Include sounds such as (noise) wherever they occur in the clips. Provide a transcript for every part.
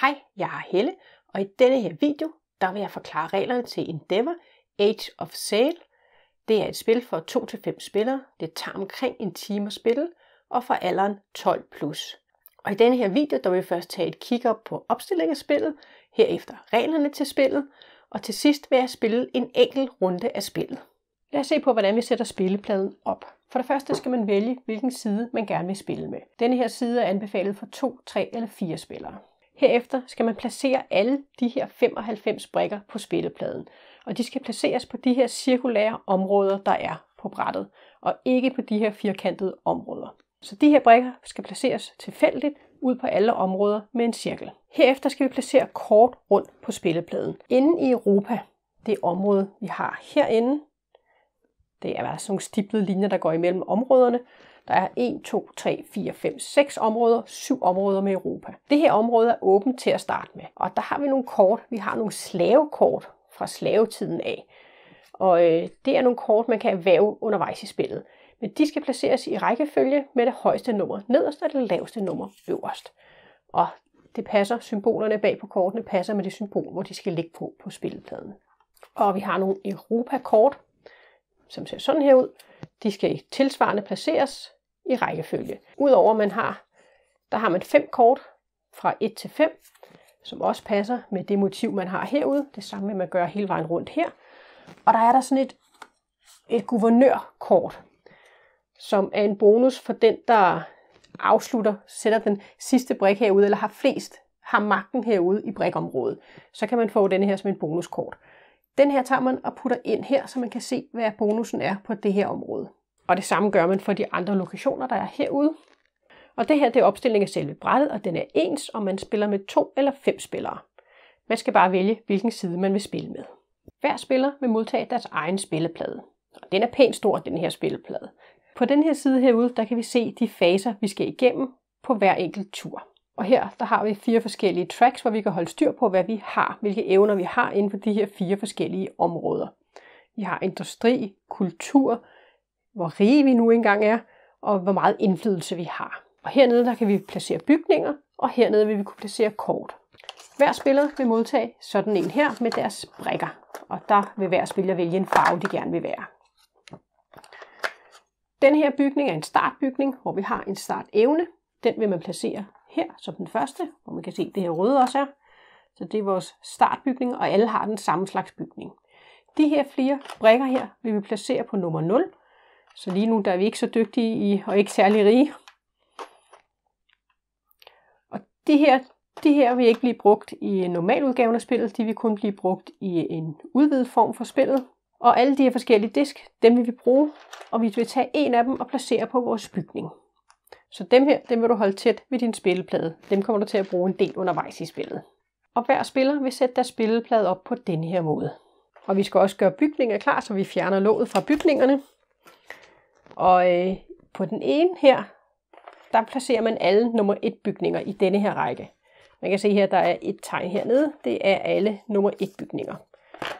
Hej, jeg er Helle, og i denne her video, der vil jeg forklare reglerne til Endeavor Age of Sail. Det er et spil for 2-5 spillere. Det tager omkring en time at spille, og for alderen 12+. Plus. Og i denne her video, der vil vi først tage et kig op på opstilling af spillet, herefter reglerne til spillet, og til sidst vil jeg spille en enkelt runde af spillet. Lad os se på, hvordan vi sætter spillepladen op. For det første skal man vælge, hvilken side man gerne vil spille med. Denne her side er anbefalet for 2, 3 eller 4 spillere. Herefter skal man placere alle de her 95 brikker på spillepladen, og de skal placeres på de her cirkulære områder, der er på brættet, og ikke på de her firkantede områder. Så de her brikker skal placeres tilfældigt ud på alle områder med en cirkel. Herefter skal vi placere kort rundt på spillepladen. Inden i Europa, det område vi har herinde, det er bare sådan nogle stiplede linjer, der går imellem områderne, der er 1, 2, 3, 4, 5, 6 områder, 7 områder med Europa. Det her område er åbent til at starte med. Og der har vi nogle kort. Vi har nogle slavekort fra slavetiden af. Og øh, det er nogle kort, man kan erhverve undervejs i spillet. Men de skal placeres i rækkefølge med det højeste nummer nederst og det laveste nummer øverst. Og det passer, symbolerne bag på kortene passer med det symbol, hvor de skal ligge på på spillepladen. Og vi har nogle Europa-kort, som ser sådan her ud. De skal tilsvarende placeres i rækkefølge. Udover man har, der har man fem kort fra 1 til 5, som også passer med det motiv, man har herude. Det samme vil man gøre hele vejen rundt her. Og der er der sådan et, et guvernørkort, som er en bonus for den, der afslutter, sætter den sidste brik herude, eller har flest, har magten herude i brikområdet. Så kan man få den her som en bonuskort. Den her tager man og putter ind her, så man kan se, hvad bonusen er på det her område. Og det samme gør man for de andre lokationer, der er herude. Og det her det er opstilling af selve brættet, og den er ens, om man spiller med to eller fem spillere. Man skal bare vælge, hvilken side man vil spille med. Hver spiller vil modtage deres egen spilleplade. Og den er pænt stor, den her spilleplade. På den her side herude, der kan vi se de faser, vi skal igennem på hver enkelt tur. Og her der har vi fire forskellige tracks, hvor vi kan holde styr på, hvad vi har, hvilke evner vi har inden for de her fire forskellige områder. Vi har industri, kultur, hvor rige vi nu engang er, og hvor meget indflydelse vi har. Og hernede der kan vi placere bygninger, og hernede vil vi kunne placere kort. Hver spiller vil modtage sådan en her med deres brikker, og der vil hver spiller vælge en farve, de gerne vil være. Den her bygning er en startbygning, hvor vi har en startevne. Den vil man placere her som den første, hvor man kan se, at det her røde også er. Så det er vores startbygning, og alle har den samme slags bygning. De her flere brikker her vil vi placere på nummer 0, så lige nu der er vi ikke så dygtige i, og ikke særlig rige. Og det her, det her vil ikke blive brugt i normaludgaven af spillet, de vil kun blive brugt i en udvidet form for spillet. Og alle de her forskellige disk, dem vil vi bruge, og vi vil tage en af dem og placere på vores bygning. Så dem her, dem vil du holde tæt ved din spilleplade. Dem kommer du til at bruge en del undervejs i spillet. Og hver spiller vil sætte deres spilleplade op på denne her måde. Og vi skal også gøre bygninger klar, så vi fjerner låget fra bygningerne. Og øh, på den ene her, der placerer man alle nummer 1 bygninger i denne her række. Man kan se her, der er et tegn hernede. Det er alle nummer 1 bygninger.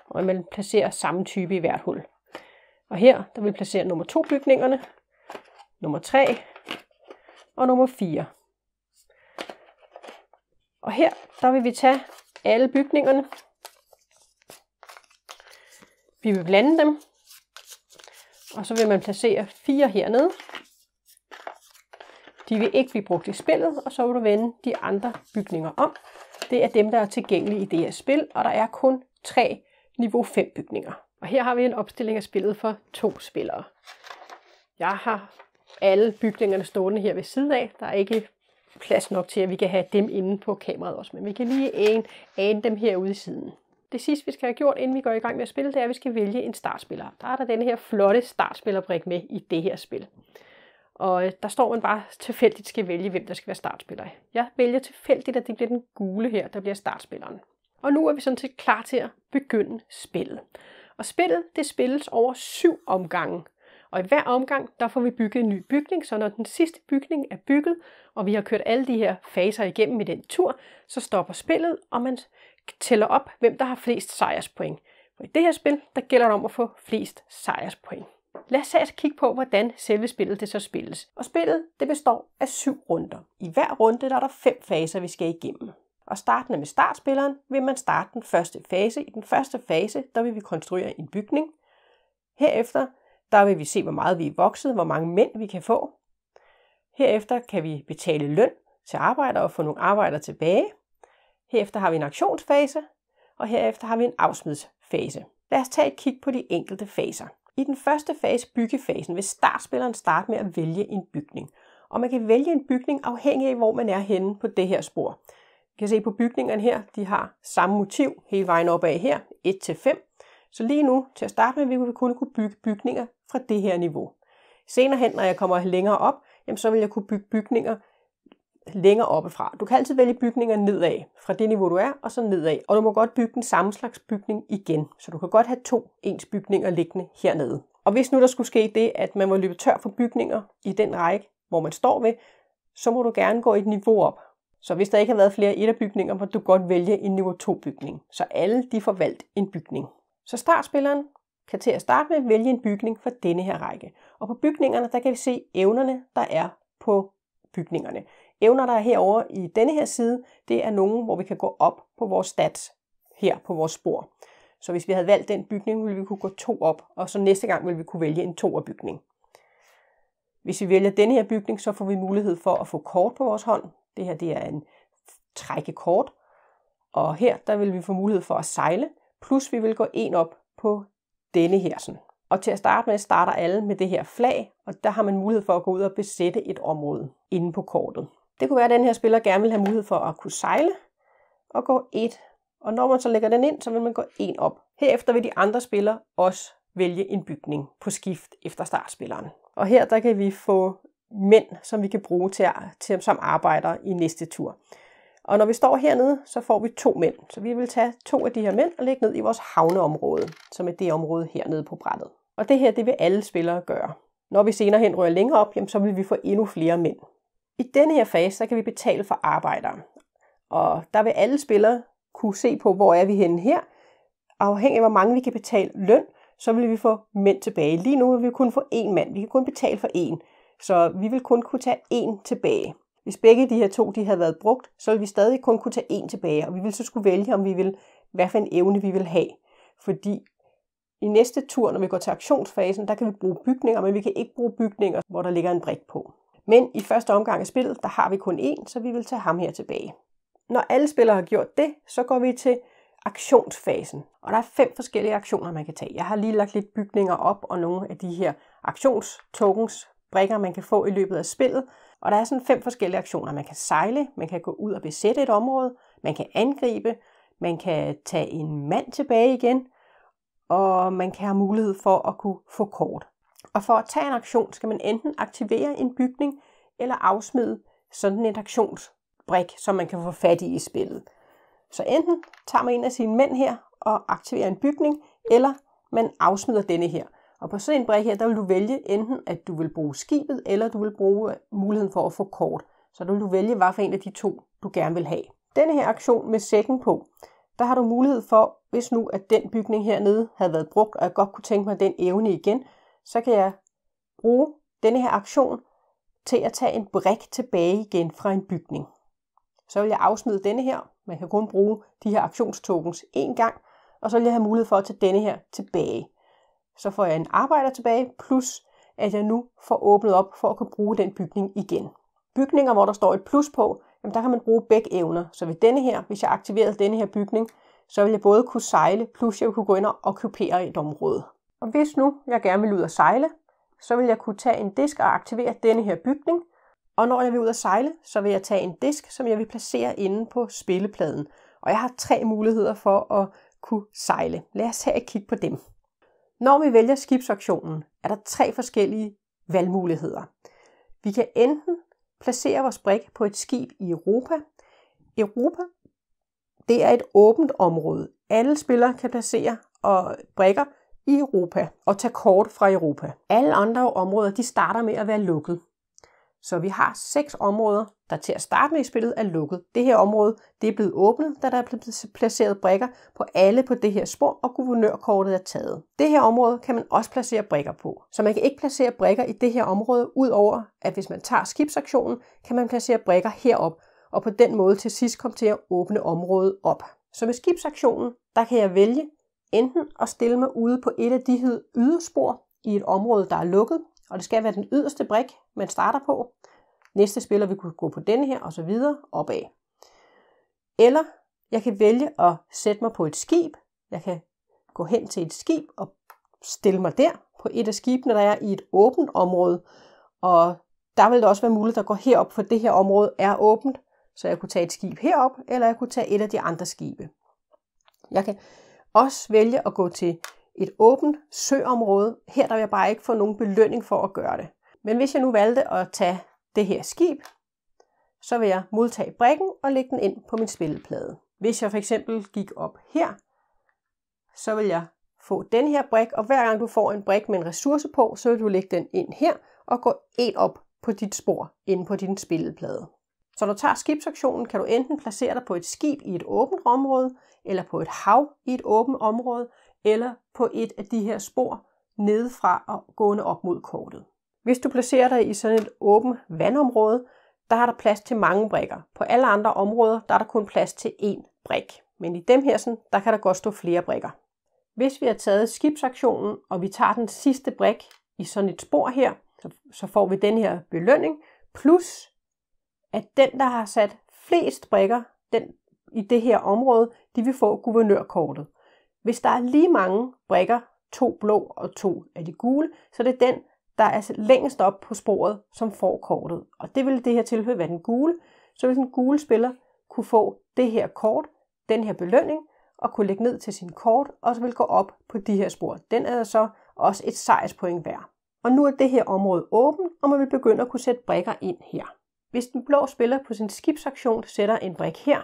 Og man placerer samme type i hvert hul. Og her, der vil placere nummer 2 bygningerne, nummer 3 og nummer 4. Og her, der vil vi tage alle bygningerne. Vi vil blande dem, og så vil man placere fire hernede. De vil ikke blive brugt i spillet, og så vil du vende de andre bygninger om. Det er dem, der er tilgængelige i det her spil, og der er kun tre niveau 5 bygninger. Og her har vi en opstilling af spillet for to spillere. Jeg har alle bygningerne stående her ved siden af. Der er ikke plads nok til, at vi kan have dem inde på kameraet også, men vi kan lige ane dem herude i siden. Det sidste, vi skal have gjort, inden vi går i gang med at spille, det er, at vi skal vælge en startspiller. Der er der den her flotte startspillerbrik med i det her spil. Og øh, der står man bare tilfældigt skal vælge, hvem der skal være startspiller. Jeg vælger tilfældigt, at det bliver den gule her, der bliver startspilleren. Og nu er vi sådan set klar til at begynde spillet. Og spillet, det spilles over syv omgange. Og i hver omgang, der får vi bygget en ny bygning, så når den sidste bygning er bygget, og vi har kørt alle de her faser igennem i den tur, så stopper spillet, og man tæller op, hvem der har flest sejrspoint. For i det her spil, der gælder det om at få flest sejrspoint. Lad os altså kigge på, hvordan selve spillet det så spilles. Og spillet det består af syv runder. I hver runde der er der fem faser, vi skal igennem. Og startende med startspilleren vil man starte den første fase. I den første fase, der vil vi konstruere en bygning. Herefter, der vil vi se, hvor meget vi er vokset, hvor mange mænd vi kan få. Herefter kan vi betale løn til arbejdere og få nogle arbejdere tilbage herefter har vi en aktionsfase, og herefter har vi en afsmidsfase. Lad os tage et kig på de enkelte faser. I den første fase, byggefasen, vil startspilleren starte med at vælge en bygning. Og man kan vælge en bygning afhængig af, hvor man er henne på det her spor. Vi kan se på bygningerne her, de har samme motiv hele vejen opad her, 1-5. Så lige nu, til at starte med, vil vi kun kunne bygge bygninger fra det her niveau. Senere hen, når jeg kommer længere op, jamen, så vil jeg kunne bygge bygninger længere fra. Du kan altid vælge bygninger nedad, fra det niveau du er, og så nedad. Og du må godt bygge den samme slags bygning igen, så du kan godt have to ens bygninger liggende hernede. Og hvis nu der skulle ske det, at man må løbe tør for bygninger i den række, hvor man står ved, så må du gerne gå et niveau op. Så hvis der ikke har været flere etterbygninger, må du godt vælge en niveau 2 bygning. Så alle de får valgt en bygning. Så startspilleren kan til at starte med vælge en bygning for denne her række. Og på bygningerne, der kan vi se evnerne, der er på bygningerne. Evner, der er herovre i denne her side, det er nogen, hvor vi kan gå op på vores stats her på vores spor. Så hvis vi havde valgt den bygning, ville vi kunne gå to op, og så næste gang ville vi kunne vælge en toerbygning. Hvis vi vælger denne her bygning, så får vi mulighed for at få kort på vores hånd. Det her det er en trækkekort. Og her der vil vi få mulighed for at sejle, plus vi vil gå en op på denne her. Sådan. Og til at starte med starter alle med det her flag, og der har man mulighed for at gå ud og besætte et område inde på kortet. Det kunne være, at den her spiller gerne vil have mulighed for at kunne sejle og gå et. Og når man så lægger den ind, så vil man gå en op. Herefter vil de andre spillere også vælge en bygning på skift efter startspilleren. Og her der kan vi få mænd, som vi kan bruge til, til som arbejder i næste tur. Og når vi står hernede, så får vi to mænd. Så vi vil tage to af de her mænd og lægge ned i vores havneområde, som er det område hernede på brættet. Og det her, det vil alle spillere gøre. Når vi senere hen rører længere op, jamen, så vil vi få endnu flere mænd. I denne her fase, så kan vi betale for arbejdere. Og der vil alle spillere kunne se på, hvor er vi henne her. Afhængig af, hvor mange vi kan betale løn, så vil vi få mænd tilbage. Lige nu vil vi kun få én mand. Vi kan kun betale for én. Så vi vil kun kunne tage én tilbage. Hvis begge de her to de havde været brugt, så ville vi stadig kun kunne tage én tilbage, og vi ville så skulle vælge, om vi vil, hvad for en evne vi vil have. Fordi i næste tur, når vi går til aktionsfasen, der kan vi bruge bygninger, men vi kan ikke bruge bygninger, hvor der ligger en brik på. Men i første omgang af spillet, der har vi kun én, så vi vil tage ham her tilbage. Når alle spillere har gjort det, så går vi til aktionsfasen. Og der er fem forskellige aktioner, man kan tage. Jeg har lige lagt lidt bygninger op og nogle af de her aktionstokens, brikker, man kan få i løbet af spillet. Og der er sådan fem forskellige aktioner. Man kan sejle, man kan gå ud og besætte et område, man kan angribe, man kan tage en mand tilbage igen, og man kan have mulighed for at kunne få kort. Og for at tage en aktion, skal man enten aktivere en bygning eller afsmide sådan en aktionsbrik, som man kan få fat i i spillet. Så enten tager man en af sine mænd her og aktiverer en bygning, eller man afsmider denne her. Og på sådan en brik her, der vil du vælge enten, at du vil bruge skibet, eller du vil bruge øh, muligheden for at få kort. Så der vil du vælge, hvad for en af de to, du gerne vil have. Denne her aktion med sækken på, der har du mulighed for, hvis nu at den bygning hernede havde været brugt, og jeg godt kunne tænke mig den evne igen, så kan jeg bruge denne her aktion til at tage en brik tilbage igen fra en bygning. Så vil jeg afsmide denne her. Man kan kun bruge de her aktionstokens én gang, og så vil jeg have mulighed for at tage denne her tilbage. Så får jeg en arbejder tilbage, plus at jeg nu får åbnet op for at kunne bruge den bygning igen. Bygninger, hvor der står et plus på, jamen der kan man bruge begge evner. Så ved denne her, hvis jeg aktiverer denne her bygning, så vil jeg både kunne sejle, plus jeg kunne gå ind og okkupere et område. Og hvis nu jeg gerne vil ud og sejle, så vil jeg kunne tage en disk og aktivere denne her bygning. Og når jeg vil ud og sejle, så vil jeg tage en disk, som jeg vil placere inde på spillepladen. Og jeg har tre muligheder for at kunne sejle. Lad os tage et kig på dem. Når vi vælger skibsaktionen, er der tre forskellige valgmuligheder. Vi kan enten placere vores brik på et skib i Europa. Europa, det er et åbent område. Alle spillere kan placere og brikker i Europa og tage kort fra Europa. Alle andre områder de starter med at være lukket. Så vi har seks områder, der til at starte med i spillet er lukket. Det her område det er blevet åbnet, da der er blevet placeret brikker på alle på det her spor, og guvernørkortet er taget. Det her område kan man også placere brikker på. Så man kan ikke placere brikker i det her område, udover at hvis man tager skibsaktionen, kan man placere brikker herop, og på den måde til sidst komme til at åbne området op. Så med skibsaktionen, der kan jeg vælge, enten at stille mig ude på et af de yderspor i et område, der er lukket, og det skal være den yderste brik, man starter på. Næste spiller vil kunne gå på denne her, og så videre opad. Eller jeg kan vælge at sætte mig på et skib. Jeg kan gå hen til et skib og stille mig der på et af skibene, der er i et åbent område. Og der vil det også være muligt at gå herop, for det her område er åbent. Så jeg kunne tage et skib herop, eller jeg kunne tage et af de andre skibe. Jeg kan også vælge at gå til et åbent søområde. Her der vil jeg bare ikke få nogen belønning for at gøre det. Men hvis jeg nu valgte at tage det her skib, så vil jeg modtage brikken og lægge den ind på min spilleplade. Hvis jeg for eksempel gik op her, så vil jeg få den her brik, og hver gang du får en brik med en ressource på, så vil du lægge den ind her og gå en op på dit spor inde på din spilleplade. Så når du tager skibsaktionen, kan du enten placere dig på et skib i et åbent område, eller på et hav i et åbent område, eller på et af de her spor nedefra og gående op mod kortet. Hvis du placerer dig i sådan et åbent vandområde, der har der plads til mange brikker. På alle andre områder, der er der kun plads til én brik. Men i dem her, der kan der godt stå flere brikker. Hvis vi har taget skibsaktionen, og vi tager den sidste brik i sådan et spor her, så får vi den her belønning, plus at den, der har sat flest brikker den, i det her område, de vil få guvernørkortet. Hvis der er lige mange brikker, to blå og to af de gule, så det er den, der er længst op på sporet, som får kortet. Og det vil det her tilfælde være den gule. Så vil den gule spiller kunne få det her kort, den her belønning, og kunne lægge ned til sin kort, og så vil gå op på de her spor. Den er så også et sejrspoint værd. Og nu er det her område åbent, og man vil begynde at kunne sætte brikker ind her. Hvis den blå spiller på sin skibsaktion sætter en brik her,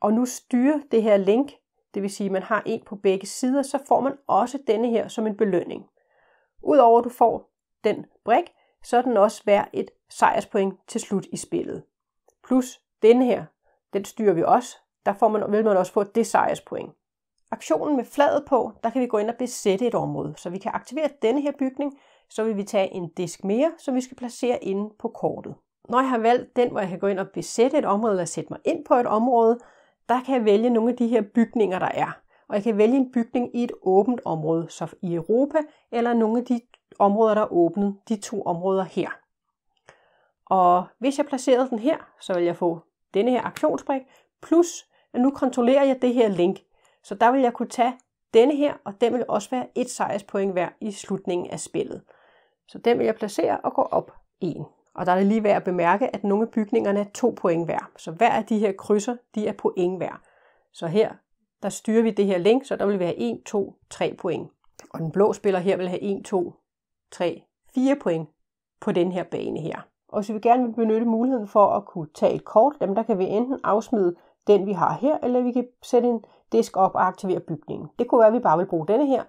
og nu styrer det her link, det vil sige, at man har en på begge sider, så får man også denne her som en belønning. Udover at du får den brik, så er den også værd et sejrspoint til slut i spillet. Plus denne her, den styrer vi også. Der får man, vil man også få det sejrspoint. Aktionen med fladet på, der kan vi gå ind og besætte et område. Så vi kan aktivere denne her bygning, så vil vi tage en disk mere, som vi skal placere inde på kortet når jeg har valgt den, hvor jeg kan gå ind og besætte et område, eller sætte mig ind på et område, der kan jeg vælge nogle af de her bygninger, der er. Og jeg kan vælge en bygning i et åbent område, så i Europa, eller nogle af de områder, der er åbne, de to områder her. Og hvis jeg placerer den her, så vil jeg få denne her aktionsbrik, plus at nu kontrollerer jeg det her link. Så der vil jeg kunne tage denne her, og den vil også være et sejrspoint hver i slutningen af spillet. Så den vil jeg placere og gå op 1. Og der er det lige værd at bemærke, at nogle af bygningerne er to point hver. Så hver af de her krydser, de er point hver. Så her, der styrer vi det her link, så der vil være 1, 2, 3 point. Og den blå spiller her vil have 1, 2, 3, 4 point på den her bane her. Og hvis vi gerne vil benytte muligheden for at kunne tage et kort, jamen der kan vi enten afsmide den, vi har her, eller vi kan sætte en disk op og aktivere bygningen. Det kunne være, at vi bare vil bruge denne her,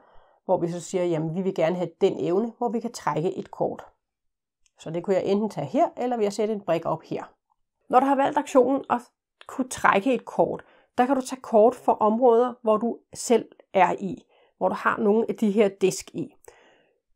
hvor vi så siger, jamen vi vil gerne have den evne, hvor vi kan trække et kort. Så det kunne jeg enten tage her, eller ved at sætte en brik op her. Når du har valgt aktionen og kunne trække et kort, der kan du tage kort for områder, hvor du selv er i, hvor du har nogle af de her disk i.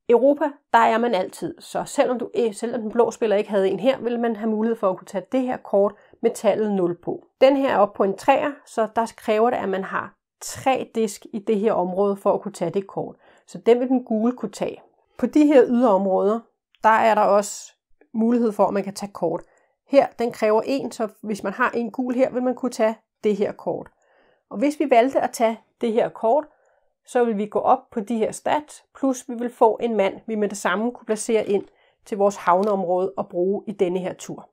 Europa, der er man altid, så selvom, du, øh, selvom den blå spiller ikke havde en her, ville man have mulighed for at kunne tage det her kort med tallet 0 på. Den her er oppe på en 3'er, så der kræver det, at man har tre disk i det her område for at kunne tage det kort. Så den vil den gule kunne tage. På de her yderområder, der er der også mulighed for, at man kan tage kort. Her, den kræver en, så hvis man har en gul her, vil man kunne tage det her kort. Og hvis vi valgte at tage det her kort, så vil vi gå op på de her stats, plus vi vil få en mand, vi med det samme kunne placere ind til vores havneområde og bruge i denne her tur.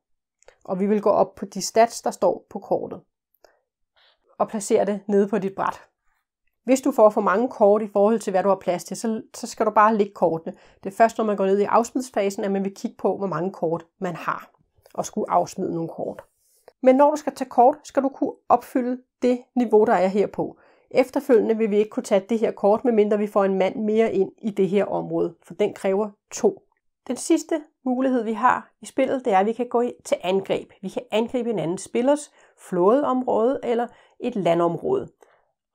Og vi vil gå op på de stats, der står på kortet, og placere det nede på dit bræt. Hvis du får for mange kort i forhold til, hvad du har plads til, så, så skal du bare lægge kortene. Det er først, når man går ned i afsmidsfasen, at man vil kigge på, hvor mange kort man har, og skulle afsmide nogle kort. Men når du skal tage kort, skal du kunne opfylde det niveau, der er her på. Efterfølgende vil vi ikke kunne tage det her kort, medmindre vi får en mand mere ind i det her område, for den kræver to. Den sidste mulighed, vi har i spillet, det er, at vi kan gå til angreb. Vi kan angribe en anden spillers flådeområde eller et landområde.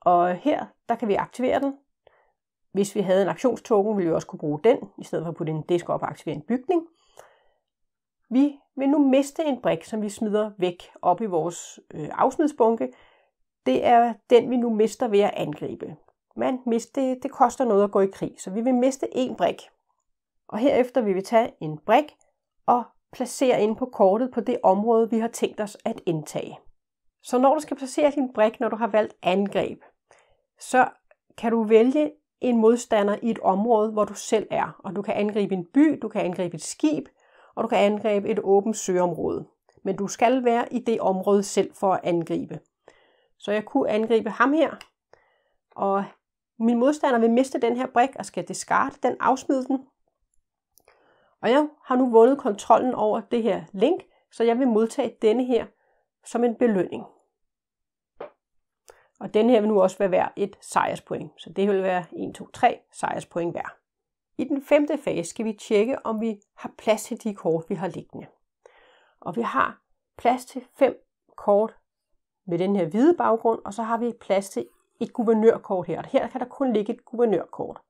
Og her, der kan vi aktivere den. Hvis vi havde en aktionstoken, ville vi også kunne bruge den, i stedet for at putte en disk op og aktivere en bygning. Vi vil nu miste en brik, som vi smider væk op i vores øh, afsmidsbunke. Det er den, vi nu mister ved at angribe. Men miste, det koster noget at gå i krig, så vi vil miste en brik. Og herefter vil vi tage en brik og placere ind på kortet på det område, vi har tænkt os at indtage. Så når du skal placere din brik, når du har valgt angreb, så kan du vælge en modstander i et område, hvor du selv er. Og du kan angribe en by, du kan angribe et skib, og du kan angribe et åbent søområde. Men du skal være i det område selv for at angribe. Så jeg kunne angribe ham her, og min modstander vil miste den her brik og skal discard den, afsmide den. Og jeg har nu vundet kontrollen over det her link, så jeg vil modtage denne her som en belønning. Og den her vil nu også være værd et sejrspoint, så det vil være 1, 2, 3 sejrspoint hver. I den femte fase skal vi tjekke, om vi har plads til de kort, vi har liggende. Og vi har plads til fem kort med den her hvide baggrund, og så har vi plads til et guvernørkort her. Og her kan der kun ligge et guvernørkort.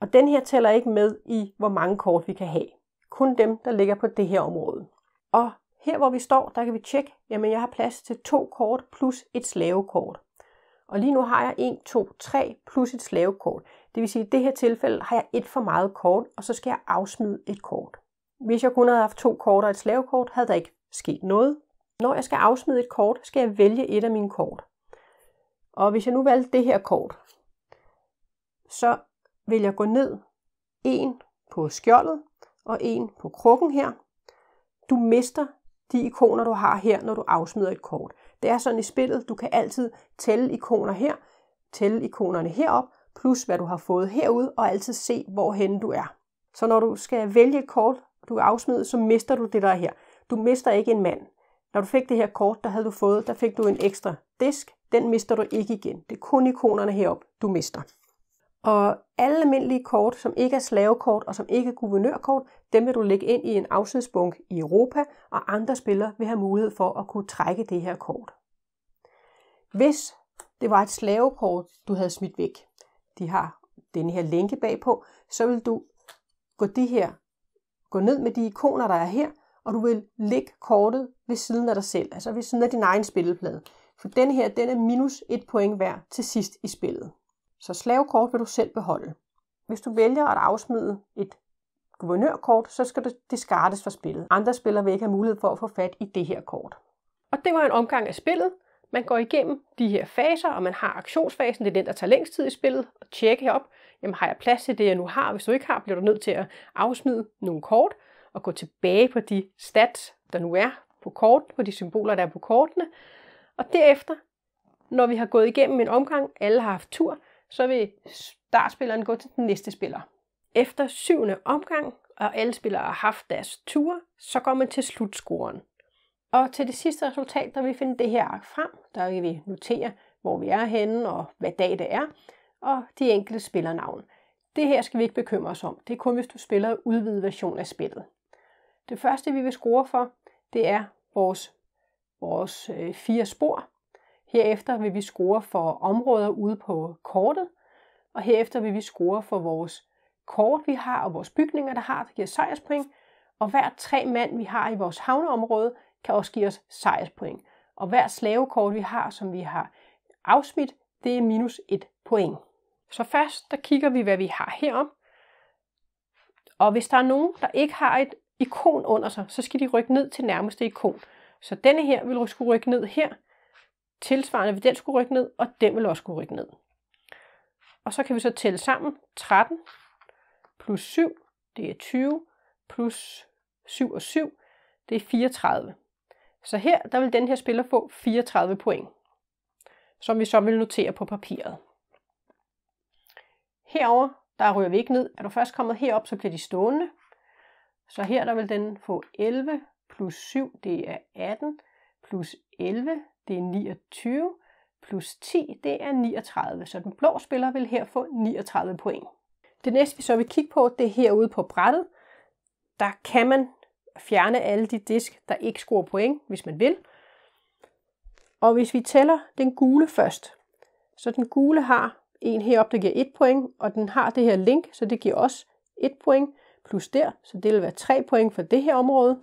Og den her tæller ikke med i, hvor mange kort vi kan have. Kun dem, der ligger på det her område. Og her, hvor vi står, der kan vi tjekke, jamen jeg har plads til to kort plus et slavekort. Og lige nu har jeg 1, 2, 3 plus et slavekort. Det vil sige, at i det her tilfælde har jeg et for meget kort, og så skal jeg afsmide et kort. Hvis jeg kun havde haft to kort og et slavekort, havde der ikke sket noget. Når jeg skal afsmide et kort, skal jeg vælge et af mine kort. Og hvis jeg nu valgte det her kort, så vil jeg gå ned en på skjoldet og en på krukken her. Du mister de ikoner, du har her, når du afsmider et kort. Det er sådan i spillet, du kan altid tælle ikoner her, tælle ikonerne herop, plus hvad du har fået herude, og altid se, hvorhen du er. Så når du skal vælge et kort, du er afsmidt, så mister du det, der er her. Du mister ikke en mand. Når du fik det her kort, der havde du fået, der fik du en ekstra disk. Den mister du ikke igen. Det er kun ikonerne herop, du mister. Og alle almindelige kort, som ikke er slavekort og som ikke er guvernørkort, dem vil du lægge ind i en afsidsbunk i Europa, og andre spillere vil have mulighed for at kunne trække det her kort. Hvis det var et slavekort, du havde smidt væk, de har den her lænke bagpå, så vil du gå, de her, gå ned med de ikoner, der er her, og du vil lægge kortet ved siden af dig selv, altså ved siden af din egen spilleplade. For den her, den er minus et point værd til sidst i spillet. Så slavekort vil du selv beholde. Hvis du vælger at afsmide et guvernørkort, så skal det discardes fra spillet. Andre spillere vil ikke have mulighed for at få fat i det her kort. Og det var en omgang af spillet. Man går igennem de her faser, og man har aktionsfasen, det er den, der tager længst tid i spillet, og tjekke op, jamen har jeg plads til det, jeg nu har? Hvis du ikke har, bliver du nødt til at afsmide nogle kort, og gå tilbage på de stats, der nu er på kort, på de symboler, der er på kortene. Og derefter, når vi har gået igennem en omgang, alle har haft tur, så vil startspilleren gå til den næste spiller. Efter syvende omgang, og alle spillere har haft deres tur, så går man til slutscoren. Og til det sidste resultat, der vil vi finde det her ark frem, der vil vi notere, hvor vi er henne og hvad dag det er, og de enkelte spillernavn. Det her skal vi ikke bekymre os om. Det er kun, hvis du spiller udvidet version af spillet. Det første, vi vil score for, det er vores, vores øh, fire spor, Herefter vil vi score for områder ude på kortet, og herefter vil vi score for vores kort, vi har, og vores bygninger, der har, der giver sejrspoint. Og hver tre mand, vi har i vores havneområde, kan også give os sejrspoint. Og hver slavekort, vi har, som vi har afsmidt, det er minus et point. Så først, der kigger vi, hvad vi har herom. Og hvis der er nogen, der ikke har et ikon under sig, så skal de rykke ned til nærmeste ikon. Så denne her vil skulle rykke ned her, tilsvarende vil den skulle rykke ned, og den vil også skulle rykke ned. Og så kan vi så tælle sammen 13 plus 7, det er 20, plus 7 og 7, det er 34. Så her, der vil den her spiller få 34 point, som vi så vil notere på papiret. Herover der ryger vi ikke ned. Er du først kommet herop, så bliver de stående. Så her, der vil den få 11 plus 7, det er 18, plus 11, det er 29 plus 10, det er 39. Så den blå spiller vil her få 39 point. Det næste, vi så vil kigge på, det er herude på brættet. Der kan man fjerne alle de disk, der ikke scorer point, hvis man vil. Og hvis vi tæller den gule først, så den gule har en heroppe, der giver 1 point, og den har det her link, så det giver også 1 point plus der, så det vil være 3 point for det her område.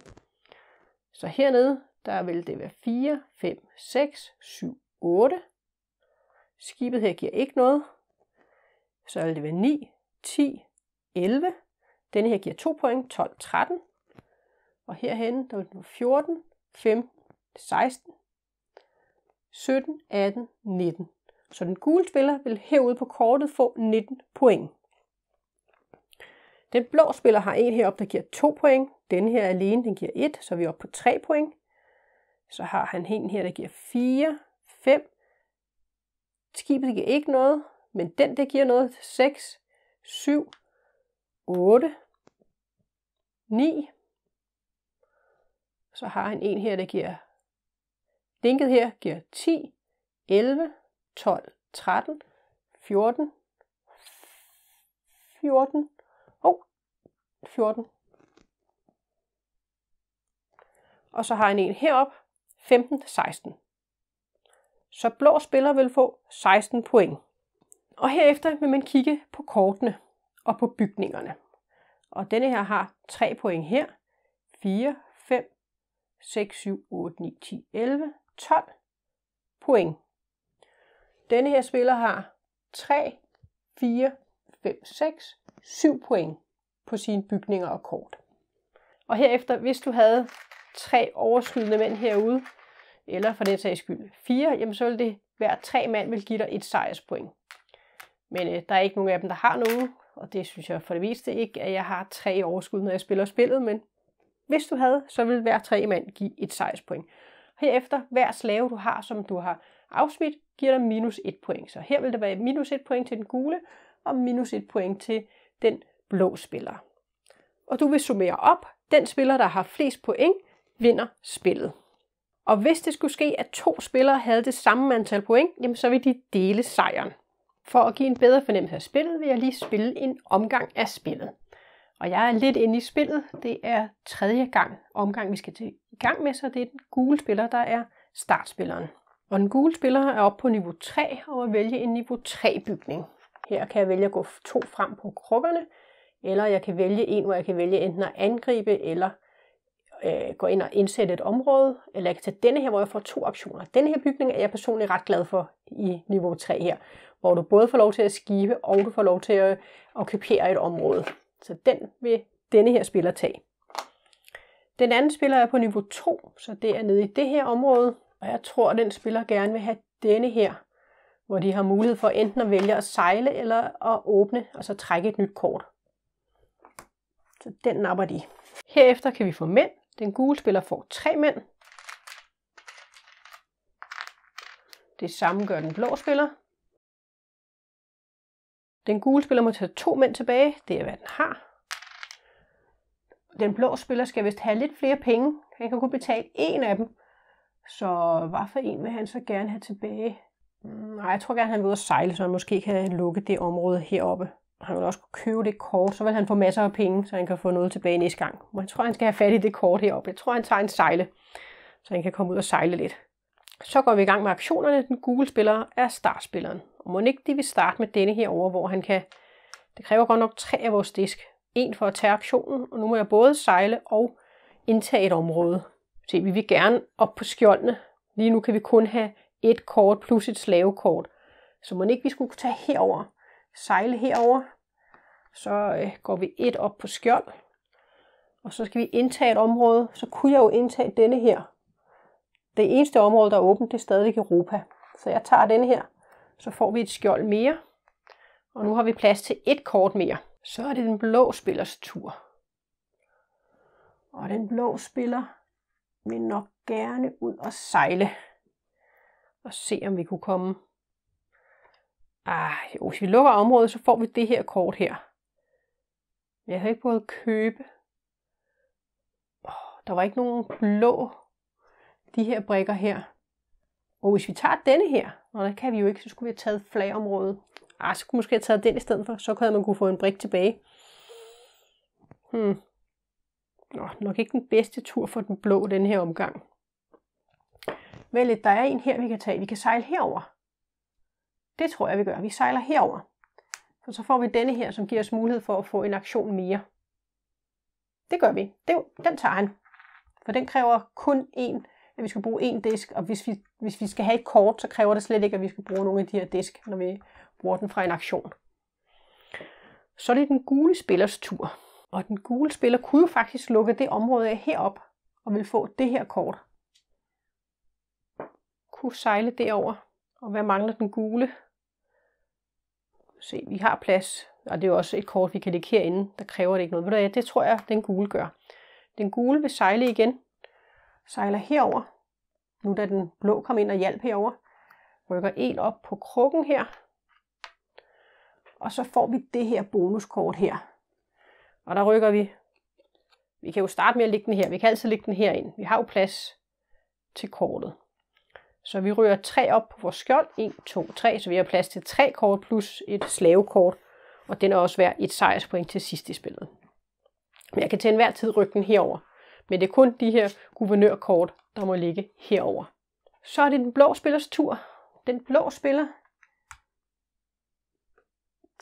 Så hernede der vil det være 4, 5, 6, 7, 8. Skibet her giver ikke noget. Så vil det være 9, 10, 11. Denne her giver 2 point, 12, 13. Og herhen der vil det være 14, 15, 16, 17, 18, 19. Så den gule spiller vil herude på kortet få 19 point. Den blå spiller har en heroppe, der giver 2 point. Denne her alene, den giver 1, så vi er oppe på 3 point. Så har han en her, der giver 4, 5. Skibet giver ikke noget, men den der giver noget. 6, 7, 8, 9. Så har han en her, der giver Linket her giver 10, 11, 12, 13, 14, 14, oh, 14. Og så har han en heroppe, herop, 15-16. Så blå spiller vil få 16 point. Og herefter vil man kigge på kortene og på bygningerne. Og denne her har 3 point her. 4, 5, 6, 7, 8, 9, 10, 11, 12 point. Denne her spiller har 3, 4, 5, 6, 7 point på sine bygninger og kort. Og herefter, hvis du havde tre overskydende mænd herude, eller for den sags skyld fire, jamen så vil det være tre mand vil give dig et sejrspoint. Men øh, der er ikke nogen af dem, der har nogen, og det synes jeg for det meste ikke, at jeg har tre overskud, når jeg spiller spillet, men hvis du havde, så ville hver tre mand give et sejrspoint. Herefter, hver slave du har, som du har afsmidt, giver dig minus et point. Så her vil det være minus et point til den gule, og minus et point til den blå spiller. Og du vil summere op. Den spiller, der har flest point, vinder spillet. Og hvis det skulle ske, at to spillere havde det samme antal point, jamen så vil de dele sejren. For at give en bedre fornemmelse af spillet, vil jeg lige spille en omgang af spillet. Og jeg er lidt inde i spillet. Det er tredje gang omgang, vi skal til i gang med, så det er den gule spiller, der er startspilleren. Og den gule spiller er oppe på niveau 3 og vil vælge en niveau 3 bygning. Her kan jeg vælge at gå to frem på krukkerne, eller jeg kan vælge en, hvor jeg kan vælge enten at angribe eller øh, gå ind og indsætte et område, eller jeg kan tage denne her, hvor jeg får to optioner. Denne her bygning er jeg personligt ret glad for i niveau 3 her, hvor du både får lov til at skive, og du får lov til at okkupere et område. Så den vil denne her spiller tage. Den anden spiller er på niveau 2, så det er nede i det her område, og jeg tror, at den spiller gerne vil have denne her, hvor de har mulighed for enten at vælge at sejle eller at åbne og så trække et nyt kort. Så den napper de. Herefter kan vi få mænd, den gule spiller får tre mænd. Det samme gør den blå spiller. Den gule spiller må tage to mænd tilbage. Det er, hvad den har. Den blå spiller skal vist have lidt flere penge. Han kan kun betale en af dem. Så hvad for en vil han så gerne have tilbage? Mm, nej, jeg tror gerne, han vil ud og sejle, så han måske kan lukke det område heroppe han vil også kunne købe det kort, så vil han få masser af penge, så han kan få noget tilbage næste gang. Men jeg tror, han skal have fat i det kort heroppe. Jeg tror, han tager en sejle, så han kan komme ud og sejle lidt. Så går vi i gang med aktionerne. Den gule spiller er startspilleren. Og må ikke de vil starte med denne her over, hvor han kan... Det kræver godt nok tre af vores disk. En for at tage aktionen, og nu må jeg både sejle og indtage et område. Se, vi vil gerne op på skjoldene. Lige nu kan vi kun have et kort plus et slavekort. Så må ikke vi skulle tage herover sejle herover. Så øh, går vi et op på skjold, og så skal vi indtage et område. Så kunne jeg jo indtage denne her. Det eneste område, der er åbent, det er stadig Europa. Så jeg tager den her, så får vi et skjold mere. Og nu har vi plads til et kort mere. Så er det den blå spillers tur. Og den blå spiller vil nok gerne ud og sejle. Og se, om vi kunne komme ah, jo, hvis vi lukker området, så får vi det her kort her. Jeg har ikke prøvet at købe. Oh, der var ikke nogen blå, de her brikker her. Og hvis vi tager denne her, og der kan vi jo ikke, så skulle vi have taget flagområdet. Ah, så kunne vi måske have taget den i stedet for, så kunne man kunne få en brik tilbage. Hmm. Nå, nok ikke den bedste tur for den blå den her omgang. Vel, der er en her, vi kan tage. Vi kan sejle herover. Det tror jeg, vi gør. Vi sejler herover. For så får vi denne her, som giver os mulighed for at få en aktion mere. Det gør vi. Det, den tager han. For den kræver kun en, at vi skal bruge en disk, og hvis vi, hvis vi skal have et kort, så kræver det slet ikke, at vi skal bruge nogle af de her disk, når vi bruger den fra en aktion. Så er det den gule spillers tur. Og den gule spiller kunne jo faktisk lukke det område af herop, og vil få det her kort. Kunne sejle derover. Og hvad mangler den gule? Se, vi har plads. Og det er jo også et kort, vi kan lægge herinde. Der kræver det ikke noget. Ved du hvad, det tror jeg, den gule gør. Den gule vil sejle igen. Sejler herover. Nu da den blå kom ind og hjalp herover. Rykker en op på krukken her. Og så får vi det her bonuskort her. Og der rykker vi. Vi kan jo starte med at lægge den her. Vi kan altid lægge den herind. Vi har jo plads til kortet. Så vi rører tre op på vores skjold. 1, 2, 3. Så vi har plads til tre kort plus et slavekort. Og den er også værd et sejrspoint til sidst i spillet. Men jeg kan til enhver tid rykke den herover. Men det er kun de her guvernørkort, der må ligge herover. Så er det den blå spillers tur. Den blå spiller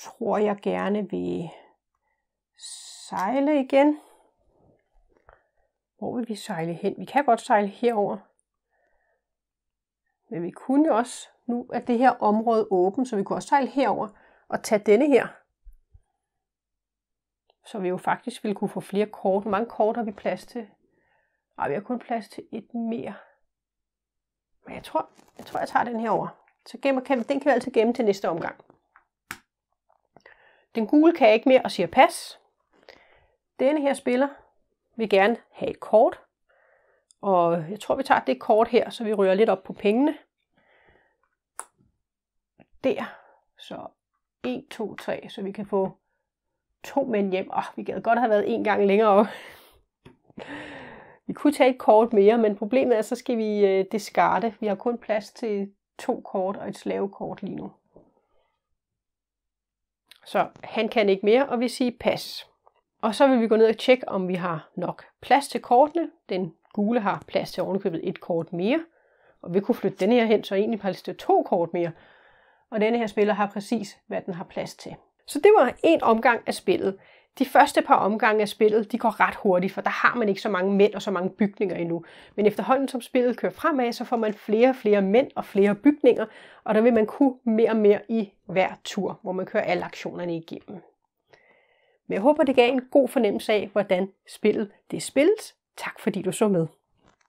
tror jeg gerne vil sejle igen. Hvor vil vi sejle hen? Vi kan godt sejle herover. Men vi kunne jo også, nu er det her område åbent, så vi kunne også sejle herover og tage denne her. Så vi jo faktisk ville kunne få flere kort. Hvor mange kort har vi plads til? Ej, vi har kun plads til et mere. Men jeg tror, jeg, tror, jeg tager den her over. Så gemmer, kan, den kan vi altid gemme til næste omgang. Den gule kan jeg ikke mere og siger pas. Denne her spiller vil gerne have et kort, og jeg tror, vi tager det kort her, så vi rører lidt op på pengene. Der. Så 1, 2, 3, så vi kan få to mænd hjem. Åh, oh, vi gad godt have været en gang længere (laughs) Vi kunne tage et kort mere, men problemet er, så skal vi øh, diskarte. Vi har kun plads til to kort og et slavekort lige nu. Så han kan ikke mere, og vi siger pas. Og så vil vi gå ned og tjekke, om vi har nok plads til kortene. Den gule har plads til ovenikøbet et kort mere. Og vi kunne flytte den her hen, så egentlig plads til to kort mere. Og denne her spiller har præcis, hvad den har plads til. Så det var en omgang af spillet. De første par omgange af spillet, de går ret hurtigt, for der har man ikke så mange mænd og så mange bygninger endnu. Men efterhånden som spillet kører fremad, så får man flere og flere mænd og flere bygninger, og der vil man kunne mere og mere i hver tur, hvor man kører alle aktionerne igennem. Men jeg håber, det gav en god fornemmelse af, hvordan spillet det spilles, Tak fordi du så med.